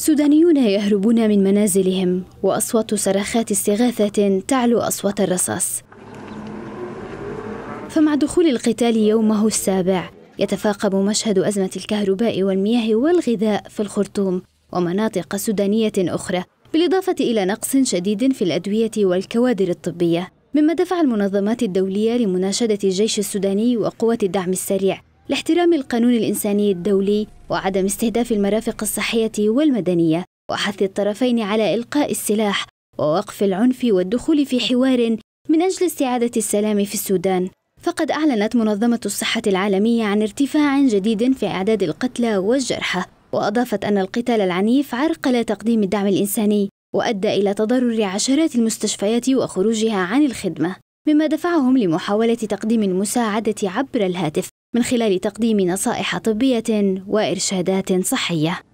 سودانيون يهربون من منازلهم وأصوات صرخات استغاثة تعلو أصوات الرصاص فمع دخول القتال يومه السابع يتفاقم مشهد أزمة الكهرباء والمياه والغذاء في الخرطوم ومناطق سودانية أخرى بالإضافة إلى نقص شديد في الأدوية والكوادر الطبية مما دفع المنظمات الدولية لمناشدة الجيش السوداني وقوة الدعم السريع لاحترام القانون الإنساني الدولي وعدم استهداف المرافق الصحية والمدنية وحث الطرفين على إلقاء السلاح ووقف العنف والدخول في حوار من أجل استعادة السلام في السودان فقد أعلنت منظمة الصحة العالمية عن ارتفاع جديد في أعداد القتلى والجرحى وأضافت أن القتال العنيف عرقل تقديم الدعم الإنساني وأدى إلى تضرر عشرات المستشفيات وخروجها عن الخدمة مما دفعهم لمحاولة تقديم المساعدة عبر الهاتف من خلال تقديم نصائح طبية وإرشادات صحية